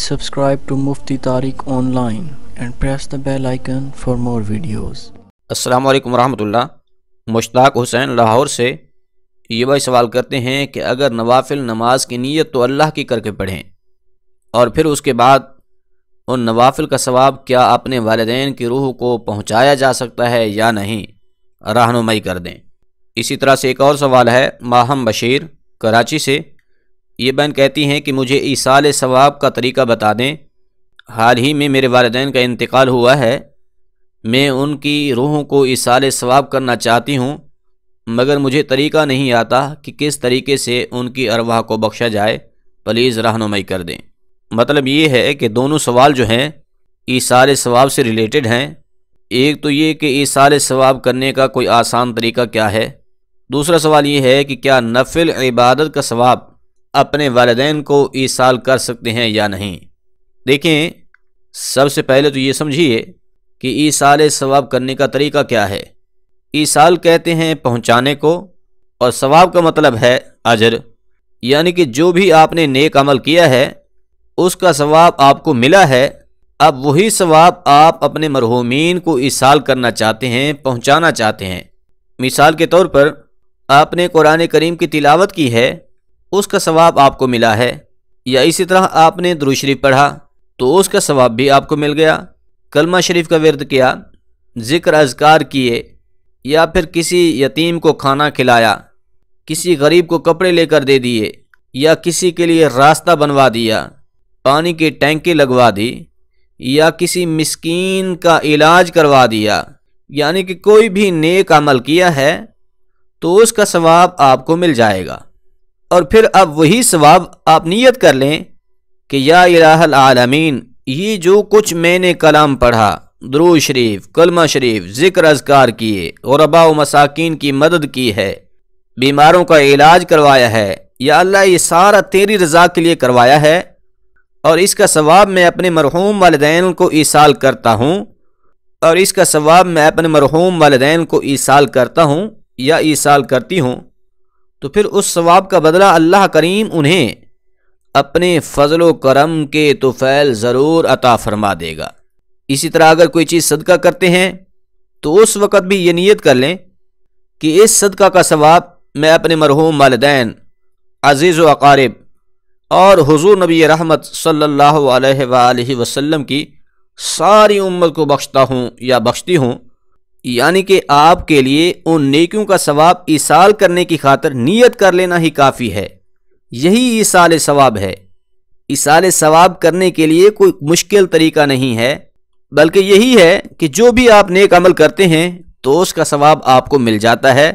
Subscribe to Mufti Tariq online and press the bell icon for more videos. अस्सलाम वालेकुम रहमतुल्लाह मुश्ताक हुसैन लाहौर से ये भाई सवाल करते हैं कि अगर नवाफिल नमाज की नीयत तो अल्लाह की करके पढ़ें और फिर उसके बाद उन नवाफिल का सवाब क्या अपने वालदेन की रूह को पहुंचाया जा सकता है या नहीं रहनुमाई कर दें इसी तरह से एक और सवाल है माहम बशीर कराची से ये बहन कहती हैं कि मुझे ईसाल सवाब का तरीका बता दें हाल ही में मेरे वालदेन का इंतकाल हुआ है मैं उनकी रूहों को ईसाल सवाब करना चाहती हूँ मगर मुझे तरीका नहीं आता कि किस तरीके से उनकी अरवाह को बख्शा जाए प्लीज़ रहनुमाई कर दें मतलब ये है कि दोनों सवाल जो हैं ईसार सवाब से रिलेटेड हैं एक तो ये कि ईसार सवाब करने का कोई आसान तरीका क्या है दूसरा सवाल ये है कि क्या नफिल इबादत का सवाब अपने वालदेन को ईसाल कर सकते हैं या नहीं देखें सबसे पहले तो ये समझिए कि ईसाल सवाब करने का तरीका क्या है ईसाल कहते हैं पहुंचाने को और सवाब का मतलब है अजर यानी कि जो भी आपने नेक अमल किया है उसका सवाब आपको मिला है अब वही सवाब आप अपने मरहूमिन को ईसाल करना चाहते हैं पहुंचाना चाहते हैं मिसाल के तौर पर आपने कुरान करीम की तिलावत की है उसका सवाब आपको मिला है या इसी तरह आपने दुरू पढ़ा तो उसका सवाब भी आपको मिल गया कलमा शरीफ का विरद किया ज़िक्र अजकार किए या फिर किसी यतीम को खाना खिलाया किसी गरीब को कपड़े लेकर दे दिए या किसी के लिए रास्ता बनवा दिया पानी की टैंकी लगवा दी या किसी मस्किन का इलाज करवा दिया यानी कि कोई भी नेक अमल किया है तो उसका सवाब आपको मिल जाएगा और फिर अब वही सवाब आप नियत कर लें कि या इलाहल आलमीन ये जो कुछ मैंने कलाम पढ़ा द्रो शरीफ कलमा शरीफ ज़िक्र अजकार किए और अबा मसाकिन की मदद की है बीमारों का इलाज करवाया है या अल्लाह ये सारा तेरी रजा के लिए करवाया है और इसका सवाब मैं अपने मरहूम वालदेन को ईसाल करता हूँ और इसका सवाब मैं अपने मरहूम वालदेन को ईसाल करता हूँ या ईसाल करती हूँ तो फिर उस सवाब का बदला अल्लाह करीम उन्हें अपने फजलो करम के तोफ़ैल ज़रूर अता फरमा देगा इसी तरह अगर कोई चीज़ सदका करते हैं तो उस वक़्त भी ये नीयत कर लें कि इस सदका का सवाब मैं अपने मरहूम वालदेन अज़ीज़ व अकारब और हुजूर नबी रहमत सल्लल्लाहु अलैहि वसल्लम की सारी उम्मत को बख्शता हूँ या बख्शती हूँ यानी कि आपके लिए उन नेकियों का सवाब ईसाल करने की खातर नीयत कर लेना ही काफ़ी है यही ईसाल सवाब है ईसाल सवाब करने के लिए कोई मुश्किल तरीका नहीं है बल्कि यही है कि जो भी आप नेक अमल करते हैं तो उसका सवाब आपको मिल जाता है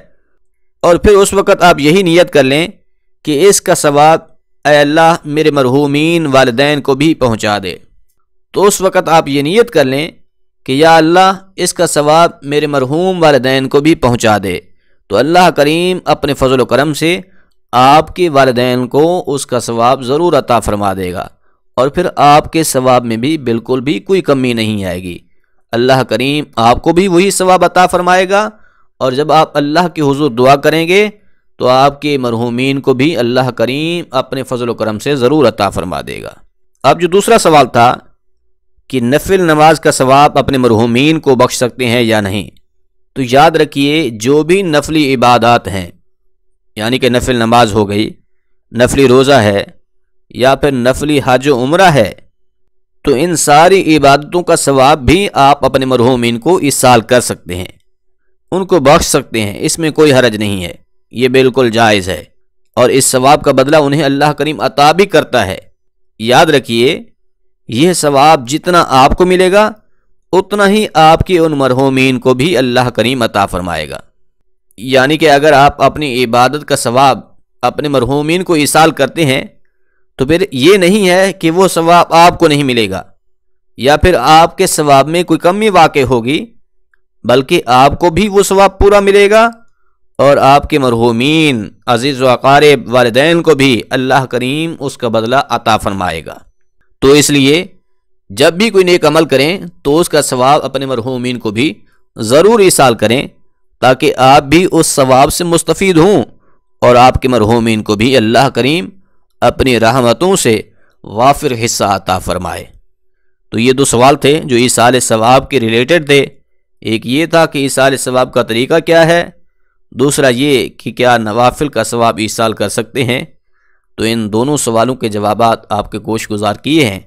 और फिर उस वक़्त आप यही नीयत कर लें कि इसका सवाब अल्लाह मेरे मरहूमिन वालदेन को भी पहुँचा दे तो उस वक़्त आप ये नीयत कर लें कि या अल्लाह इसका सवाब मेरे मरहूम वालदेन को भी पहुँचा दे तो अल्लाह करीम अपने फजल करम से आपके वालदेन को उसका सवाब ज़रूर अता फरमा देगा और फिर आपके सवाब में भी बिल्कुल भी कोई कमी नहीं आएगी अल्लाह करीम आपको भी वही सवाब अता फरमाएगा और जब आप अल्लाह के हुजूर दुआ करेंगे तो आपके मरहूमिन को भी अल्लाह करीम अपने फजल करम से ज़रूर अता फरमा देगा अब जो दूसरा सवाल था कि नफिल नमाज का सवाब अपने मरहूमिन को बख्श सकते हैं या नहीं तो याद रखिए जो भी नफली इबादत हैं यानी कि नफिल नमाज हो गई नफली रोज़ा है या फिर नफली हज उम्र है तो इन सारी इबादतों का सवाब भी आप अपने मरहूमिन को इस साल कर सकते हैं उनको बख्श सकते हैं इसमें कोई हरज नहीं है ये बिल्कुल जायज़ है और इस सवाब का बदला उन्हें अल्लाह करीम अता भी करता है याद रखिए यह सवाब जितना आपको मिलेगा उतना ही आपके उन मरहूमिन को भी अल्लाह करीम अता फरमाएगा यानी कि अगर आप अपनी इबादत का सवाब अपने मरहूमिन को इसाल करते हैं तो फिर ये नहीं है कि वो सवाब आपको नहीं मिलेगा या फिर आपके सवाब में कोई कमी वाक़ होगी बल्कि आपको भी वो सवाब पूरा मिलेगा और आपके मरहूमिन अजीज़ वक़ारब वालदेन को भी अल्लाह करीम उसका बदला अता फरमाएगा तो इसलिए जब भी कोई नेक अमल करें तो उसका सवाब अपने मरहूमिन को भी ज़रूर इसाल करें ताकि आप भी उस सवाब से मुस्तफ़ हों और आपके मरहूमिन को भी अल्लाह करीम अपनी रहमतों से वाफिर हिस्सा आता फरमाए तो ये दो सवाल थे जो इसाल सवाब के रिलेटेड थे एक ये था कि साल सवाब का तरीका क्या है दूसरा ये कि क्या नवाफिल का सवाब ईसाल कर सकते हैं तो इन दोनों सवालों के जवाब आपके कोश गुजार किए हैं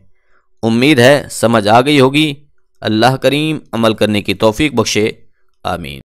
उम्मीद है समझ आ गई होगी अल्लाह करीम अमल करने की तौफीक बख्शे आमीन